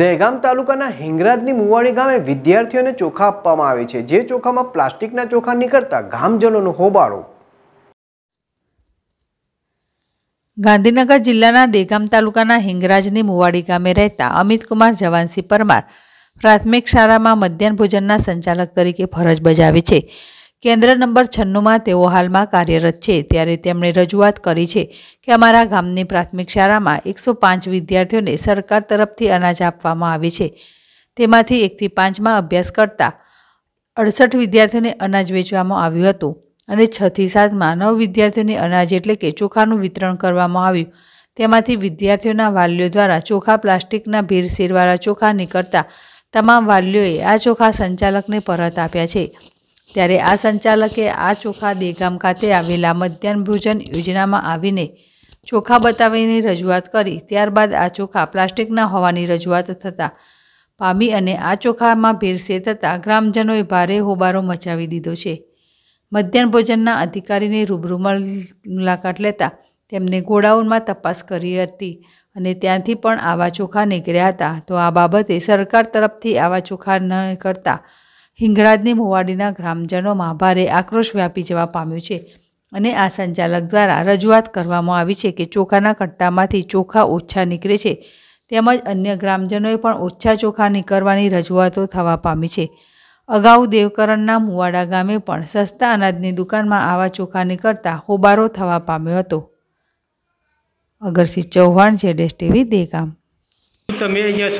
દહેગામ તાલુકાના હિંગરાજની મુવાડી ગામે વિદ્યાર્થીઓને ચોખા આપવામાં આવે છે જે ચોખામાં પ્લાસ્ટિકના ચોખા નીકળતા ગામજનોનો હોબાળો ગાંધીનગર જિલ્લાના દેગામ તાલુકાના હિંગરાજની મુવાડી ગામે રહેતા અમિતકુમાર જવાનસિંહ પરમાર પ્રાથમિક શાળામાં મધ્યાહન ભોજનના સંચાલક તરીકે ફરજ બજાવે છે કેન્દ્ર નંબર છન્નુંમાં તેઓ હાલમાં કાર્યરત છે ત્યારે તેમણે રજૂઆત કરી છે કે અમારા ગામની પ્રાથમિક શાળામાં એકસો પાંચ વિદ્યાર્થીઓને સરકાર તરફથી અનાજ આપવામાં આવે છે તેમાંથી એકથી પાંચમાં અભ્યાસ કરતા અડસઠ વિદ્યાર્થીઓને અનાજ વેચવામાં આવ્યું હતું અને છથી સાતમાં નવ વિદ્યાર્થીઓને અનાજ એટલે કે ચોખાનું વિતરણ કરવામાં આવ્યું તેમાંથી વિદ્યાર્થીઓના વાલીઓ દ્વારા ચોખા પ્લાસ્ટિકના ભીર શેરવાળા ચોખા નીકળતા તમામ વાલીઓએ આ ચોખા સંચાલકને પરત આપ્યા છે ત્યારે આ સંચાલકે આ ચોખા દેગામ ખાતે આવેલા મધ્યાહન ભોજન યોજનામાં આવીને ચોખા બતાવીને રજૂઆત કરી ત્યારબાદ આ ચોખા પ્લાસ્ટિકના હોવાની રજૂઆત થતા પામી અને આ ચોખામાં ભેરસે થતાં ગ્રામજનોએ ભારે હોબારો મચાવી દીધો છે મધ્યાહન ભોજનના અધિકારીને રૂબરૂ મુલાકાત લેતા તેમને ગોડાઉનમાં તપાસ કરી હતી અને ત્યાંથી પણ આવા ચોખા નીકળ્યા હતા તો આ બાબતે સરકાર તરફથી આવા ચોખા ન કરતાં હિંગળાજની મુવાડીના ગ્રામજનોમાં ભારે આક્રોશ વ્યાપી જવા પામ્યો છે અને આ સંચાલક દ્વારા રજૂઆત કરવામાં આવી છે કે ચોખાના કટ્ટામાંથી ચોખા ઓછા નીકળે છે તેમજ અન્ય ગ્રામજનોએ પણ ઓછા ચોખા નીકળવાની રજૂઆતો થવા પામી છે અગાઉ દેવકરણના મુવાડા ગામે પણ સસ્તા અનાજની દુકાનમાં આવા ચોખા નીકળતા હોબારો થવા પામ્યો હતો અગરસિંહ ચૌહાણ છે ડેસ ટીવી દેગામ તમે અહીંયા